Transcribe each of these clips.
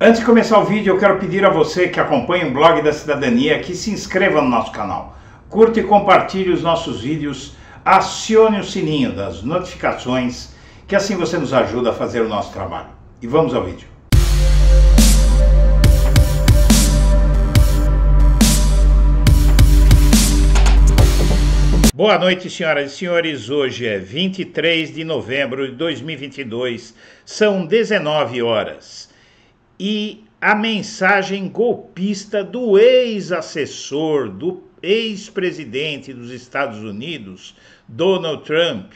Antes de começar o vídeo, eu quero pedir a você que acompanha o blog da cidadania que se inscreva no nosso canal, curta e compartilhe os nossos vídeos, acione o sininho das notificações, que assim você nos ajuda a fazer o nosso trabalho. E vamos ao vídeo. Boa noite, senhoras e senhores. Hoje é 23 de novembro de 2022, são 19 horas e a mensagem golpista do ex-assessor, do ex-presidente dos Estados Unidos, Donald Trump,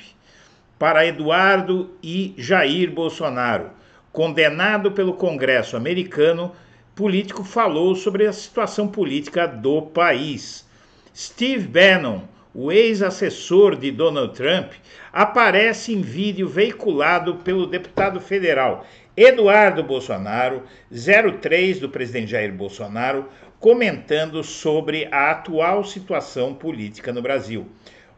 para Eduardo e Jair Bolsonaro. Condenado pelo Congresso americano, político falou sobre a situação política do país. Steve Bannon, o ex-assessor de Donald Trump, aparece em vídeo veiculado pelo deputado federal Eduardo Bolsonaro, 03 do presidente Jair Bolsonaro, comentando sobre a atual situação política no Brasil.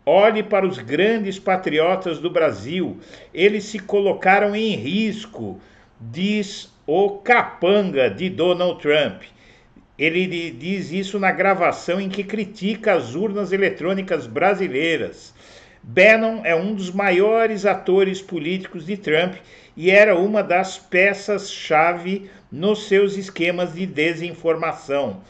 Olhe para os grandes patriotas do Brasil, eles se colocaram em risco, diz o capanga de Donald Trump. Ele diz isso na gravação em que critica as urnas eletrônicas brasileiras. Bannon é um dos maiores atores políticos de Trump e era uma das peças-chave nos seus esquemas de desinformação.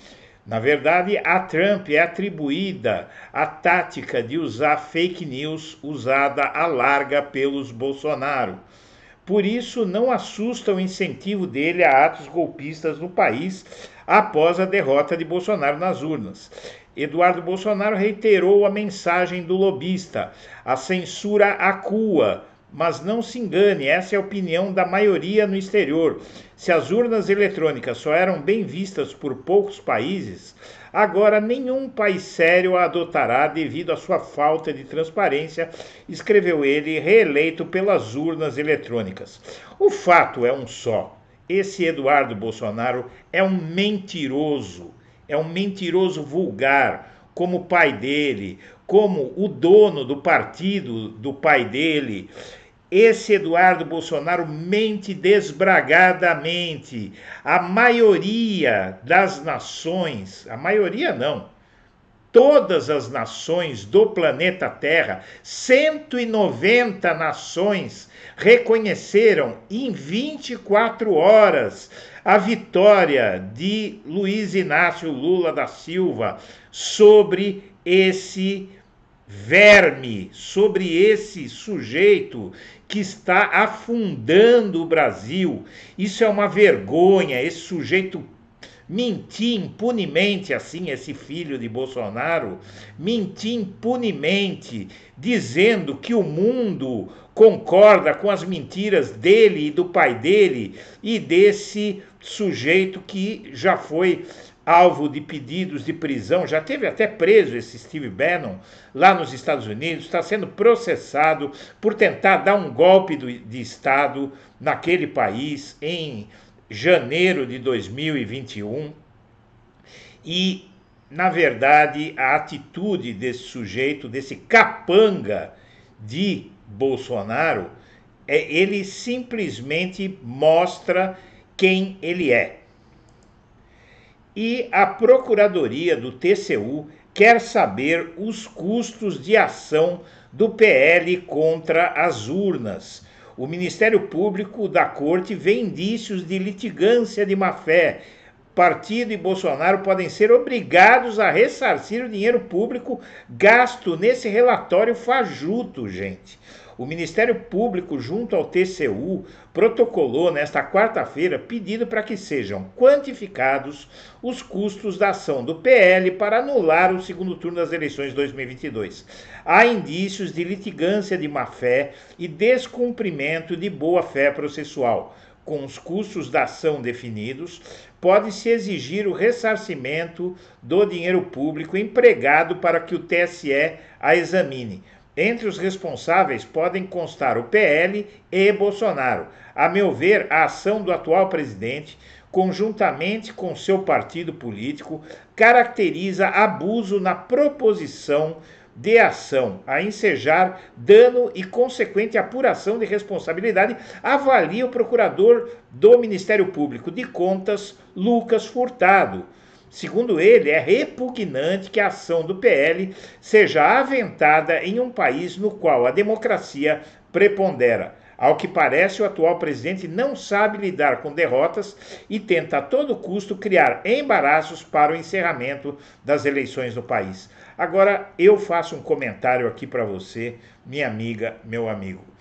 Na verdade, a Trump é atribuída a tática de usar fake news usada à larga pelos Bolsonaro. Por isso, não assusta o incentivo dele a atos golpistas no país após a derrota de Bolsonaro nas urnas. Eduardo Bolsonaro reiterou a mensagem do lobista: a censura acua. Mas não se engane, essa é a opinião da maioria no exterior. Se as urnas eletrônicas só eram bem vistas por poucos países, agora nenhum país sério a adotará devido à sua falta de transparência, escreveu ele, reeleito pelas urnas eletrônicas. O fato é um só: esse Eduardo Bolsonaro é um mentiroso é um mentiroso vulgar, como o pai dele, como o dono do partido do pai dele. Esse Eduardo Bolsonaro mente desbragadamente. A maioria das nações, a maioria não, todas as nações do planeta Terra, 190 nações, reconheceram em 24 horas a vitória de Luiz Inácio Lula da Silva sobre esse verme, sobre esse sujeito que está afundando o Brasil. Isso é uma vergonha, esse sujeito mentir impunemente assim, esse filho de Bolsonaro, mentir impunemente, dizendo que o mundo concorda com as mentiras dele e do pai dele e desse sujeito que já foi alvo de pedidos de prisão, já teve até preso esse Steve Bannon lá nos Estados Unidos, está sendo processado por tentar dar um golpe do, de Estado naquele país em janeiro de 2021 e, na verdade, a atitude desse sujeito, desse capanga de Bolsonaro, é, ele simplesmente mostra quem ele é. E a Procuradoria do TCU quer saber os custos de ação do PL contra as urnas o Ministério Público da Corte vê indícios de litigância de má-fé. Partido e Bolsonaro podem ser obrigados a ressarcir o dinheiro público gasto nesse relatório fajuto, gente o Ministério Público, junto ao TCU, protocolou nesta quarta-feira pedido para que sejam quantificados os custos da ação do PL para anular o segundo turno das eleições de 2022. Há indícios de litigância de má-fé e descumprimento de boa-fé processual com os custos da ação definidos, pode-se exigir o ressarcimento do dinheiro público empregado para que o TSE a examine. Entre os responsáveis podem constar o PL e Bolsonaro. A meu ver, a ação do atual presidente, conjuntamente com seu partido político, caracteriza abuso na proposição de ação a ensejar dano e consequente apuração de responsabilidade, avalia o procurador do Ministério Público de Contas, Lucas Furtado. Segundo ele, é repugnante que a ação do PL seja aventada em um país no qual a democracia prepondera. Ao que parece, o atual presidente não sabe lidar com derrotas e tenta a todo custo criar embaraços para o encerramento das eleições no país. Agora eu faço um comentário aqui para você, minha amiga, meu amigo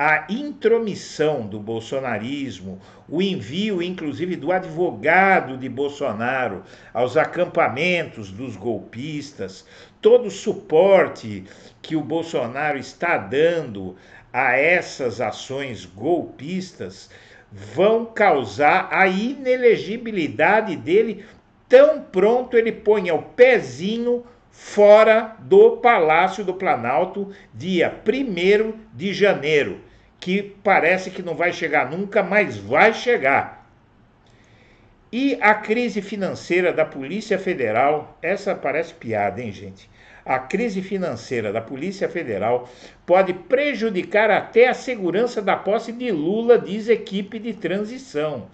a intromissão do bolsonarismo, o envio, inclusive, do advogado de Bolsonaro aos acampamentos dos golpistas, todo o suporte que o Bolsonaro está dando a essas ações golpistas vão causar a inelegibilidade dele tão pronto ele ponha o pezinho fora do Palácio do Planalto, dia 1 de janeiro que parece que não vai chegar nunca, mas vai chegar. E a crise financeira da Polícia Federal, essa parece piada, hein, gente? A crise financeira da Polícia Federal pode prejudicar até a segurança da posse de Lula, diz equipe de transição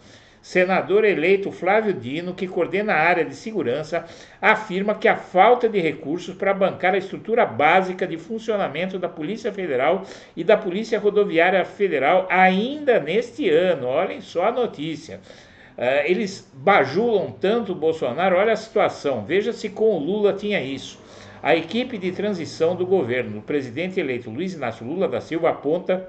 senador eleito Flávio Dino, que coordena a área de segurança, afirma que a falta de recursos para bancar a estrutura básica de funcionamento da Polícia Federal e da Polícia Rodoviária Federal ainda neste ano. Olhem só a notícia. Uh, eles bajulam tanto o Bolsonaro, olha a situação, veja se com o Lula tinha isso. A equipe de transição do governo do presidente eleito Luiz Inácio Lula da Silva aponta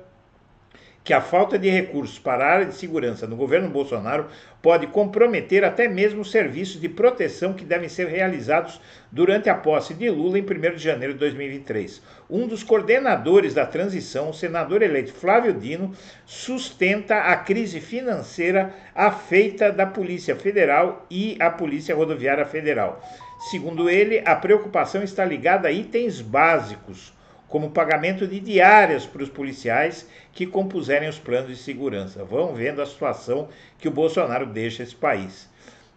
que a falta de recursos para a área de segurança no governo Bolsonaro pode comprometer até mesmo os serviços de proteção que devem ser realizados durante a posse de Lula em 1 de janeiro de 2023. Um dos coordenadores da transição, o senador eleito Flávio Dino, sustenta a crise financeira afeita da Polícia Federal e a Polícia Rodoviária Federal. Segundo ele, a preocupação está ligada a itens básicos como pagamento de diárias para os policiais que compuserem os planos de segurança. Vão vendo a situação que o Bolsonaro deixa esse país.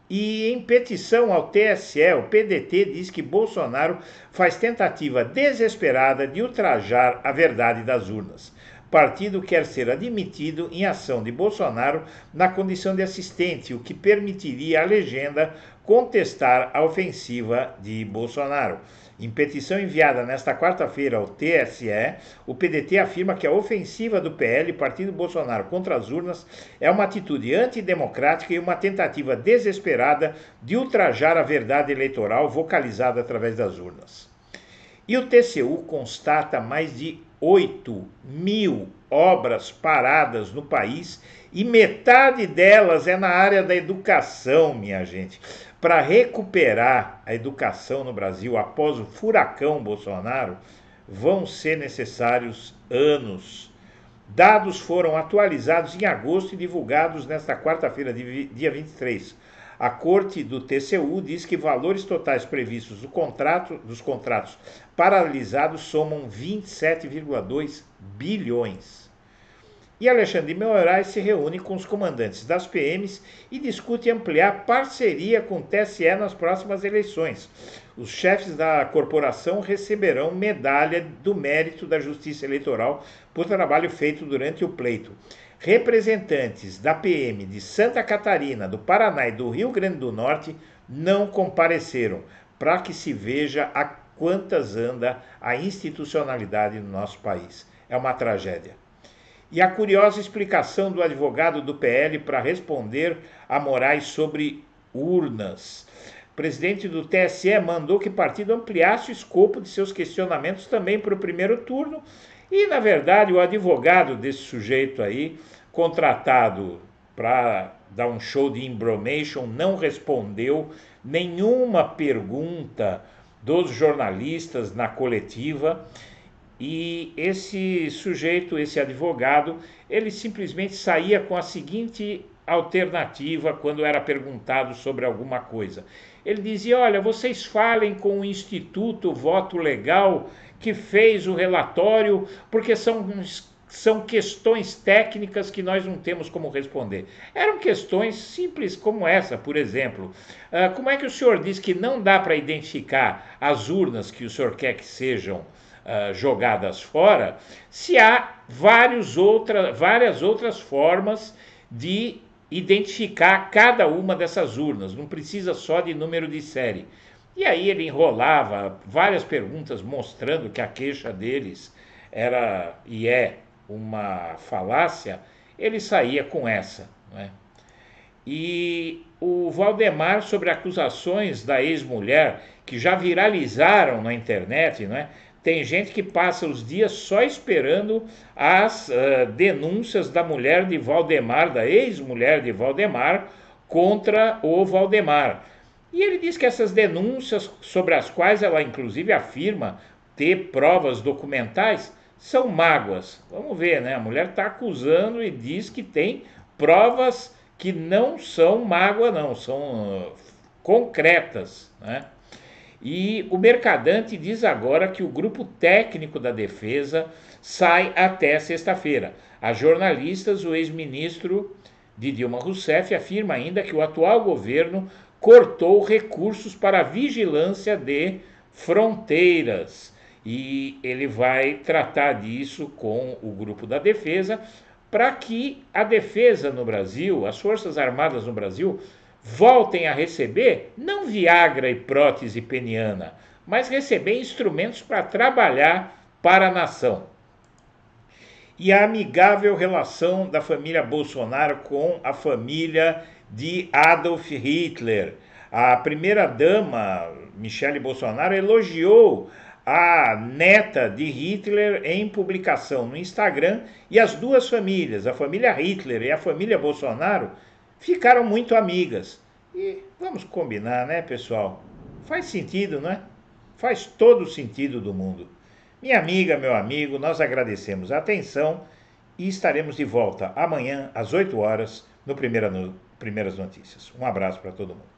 E em petição ao TSE, o PDT diz que Bolsonaro faz tentativa desesperada de ultrajar a verdade das urnas. partido quer ser admitido em ação de Bolsonaro na condição de assistente, o que permitiria à legenda contestar a ofensiva de Bolsonaro. Em petição enviada nesta quarta-feira ao TSE, o PDT afirma que a ofensiva do PL, partido Bolsonaro, contra as urnas é uma atitude antidemocrática e uma tentativa desesperada de ultrajar a verdade eleitoral vocalizada através das urnas. E o TCU constata mais de 8 mil obras paradas no país e metade delas é na área da educação, minha gente para recuperar a educação no Brasil após o furacão Bolsonaro, vão ser necessários anos. Dados foram atualizados em agosto e divulgados nesta quarta-feira, dia 23. A corte do TCU diz que valores totais previstos do contrato, dos contratos paralisados somam 27,2 bilhões e Alexandre de Moraes se reúne com os comandantes das PMs e discute ampliar parceria com o TSE nas próximas eleições. Os chefes da corporação receberão medalha do mérito da Justiça Eleitoral por trabalho feito durante o pleito. Representantes da PM de Santa Catarina, do Paraná e do Rio Grande do Norte não compareceram, para que se veja a quantas anda a institucionalidade no nosso país. É uma tragédia e a curiosa explicação do advogado do PL para responder a Moraes sobre urnas. O presidente do TSE mandou que o partido ampliasse o escopo de seus questionamentos também para o primeiro turno. E, na verdade, o advogado desse sujeito aí, contratado para dar um show de embromation, não respondeu nenhuma pergunta dos jornalistas na coletiva. E esse sujeito, esse advogado, ele simplesmente saía com a seguinte alternativa quando era perguntado sobre alguma coisa. Ele dizia: Olha, vocês falem com o Instituto Voto Legal que fez o relatório, porque são, são questões técnicas que nós não temos como responder. Eram questões simples como essa, por exemplo. Ah, como é que o senhor diz que não dá para identificar as urnas que o senhor quer que sejam? Ah, jogadas fora, se há vários outra, várias outras formas de identificar cada uma dessas urnas, não precisa só de número de série. E aí ele enrolava várias perguntas mostrando que a queixa deles era e é uma falácia, ele saía com essa. Né? E o Valdemar sobre acusações da ex-mulher que já viralizaram na internet, né? Tem gente que passa os dias só esperando as uh, denúncias da mulher de Valdemar, da ex-mulher de Valdemar, contra o Valdemar. E ele diz que essas denúncias, sobre as quais ela inclusive afirma ter provas documentais, são mágoas. Vamos ver, né? A mulher está acusando e diz que tem provas que não são mágoa, não, são uh, concretas, né? E o Mercadante diz agora que o grupo técnico da defesa sai até sexta-feira. A jornalistas, o ex-ministro de Dilma Rousseff afirma ainda que o atual governo cortou recursos para a vigilância de fronteiras. E ele vai tratar disso com o grupo da defesa para que a defesa no Brasil, as Forças Armadas no Brasil, voltem a receber não Viagra e prótese peniana, mas receber instrumentos para trabalhar para a nação. E a amigável relação da família Bolsonaro com a família de Adolf Hitler. A primeira-dama, Michele Bolsonaro, elogiou a neta de Hitler em publicação no Instagram e as duas famílias, a família Hitler e a família Bolsonaro, ficaram muito amigas. E vamos combinar, né, pessoal? Faz sentido, não é? Faz todo o sentido do mundo. Minha amiga, meu amigo, nós agradecemos a atenção e estaremos de volta amanhã às 8 horas no Primeira no Primeiras Notícias. Um abraço para todo mundo.